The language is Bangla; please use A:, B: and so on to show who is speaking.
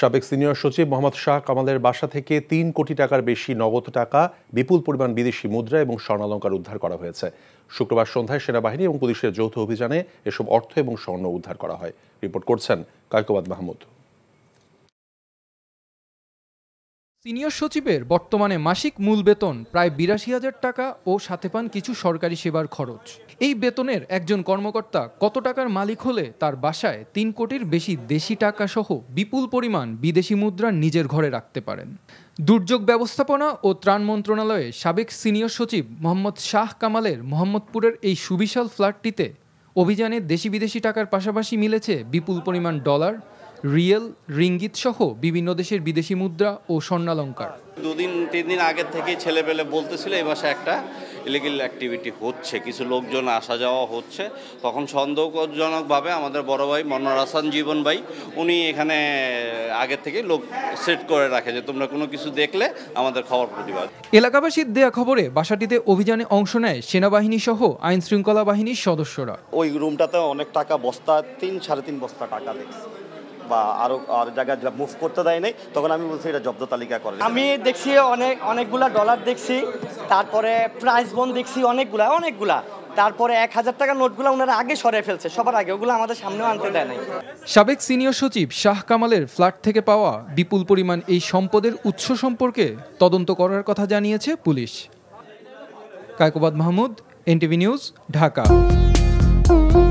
A: সাবেক সিনিয়র সচিব মোহাম্মদ শাহ কামালের বাসা থেকে তিন কোটি টাকার বেশি নগদ টাকা বিপুল পরিমাণ বিদেশি মুদ্রা এবং স্বর্ণালঙ্কার উদ্ধার করা হয়েছে শুক্রবার সন্ধ্যায় সেনাবাহিনী এবং পুলিশের যৌথ অভিযানে এসব অর্থ এবং স্বর্ণ উদ্ধার করা হয় রিপোর্ট করছেন কায়কোবাদ মাহমুদ
B: সিনিয়র সচিবের বর্তমানে মাসিক মূল বেতন প্রায় বিরাশি হাজার টাকা ও সাথে পান কিছু সরকারি সেবার খরচ এই বেতনের একজন কর্মকর্তা কত টাকার মালিক হলে তার বাসায় তিন কোটির বেশি দেশি টাকা সহ বিপুল পরিমাণ বিদেশি মুদ্রা নিজের ঘরে রাখতে পারেন দুর্যোগ ব্যবস্থাপনা ও ত্রাণ মন্ত্রণালয়ে সাবেক সিনিয়র সচিব মোহাম্মদ শাহ কামালের মোহাম্মদপুরের এই সুবিশাল ফ্ল্যাটটিতে অভিযানে দেশি বিদেশি টাকার পাশাপাশি মিলেছে বিপুল পরিমাণ ডলার রিয়েল রিঙ্গিত সহ বিভিন্ন দেশের বিদেশি মুদ্রা ও স্বর্ণালঙ্কার
C: দুদিন তিন দিন আগের থেকে পেলে বলতেছিল এই মাসে একটা ইলিগেল অ্যাক্টিভিটি হচ্ছে কিছু লোকজন আসা যাওয়া হচ্ছে তখন সন্দেহজনকভাবে আমাদের বড় ভাই মনোর হাসান জীবন ভাই উনি এখানে আগে থেকে লোক সেট করে রাখে যে তোমরা কোনো কিছু দেখলে আমাদের খবর প্রতিবাদ
B: এলাকাবাসীর দেয়া খবরে বাসাটিতে অভিযানে অংশ নেয় সেনাবাহিনী সহ আইন শৃঙ্খলা বাহিনীর সদস্যরা
D: ওই রুমটাতে অনেক টাকা বস্তা তিন সাড়ে তিন বস্তা টাকা দেখছে বা আরো আর জায়গায় মুভ করতে দেয় নাই তখন আমি বলছি এটা জব্দ তালিকা করে আমি
E: দেখছি অনেক অনেকগুলা ডলার দেখছি তারপরে প্রাইস বন দেখছি অনেকগুলা অনেকগুলা তারপরে এক হাজার টাকা নোটগুলো ওনারা আগে সরে ফেলছে সবার আগে ওগুলো আমাদের সামনেও আনতে দেয় নাই
B: সাবেক সিনিয়র সচিব শাহ কামালের ফ্ল্যাট থেকে পাওয়া বিপুল পরিমাণ এই সম্পদের উৎস সম্পর্কে তদন্ত করার কথা জানিয়েছে police Kaykobad Mahmud NTV news Dhaka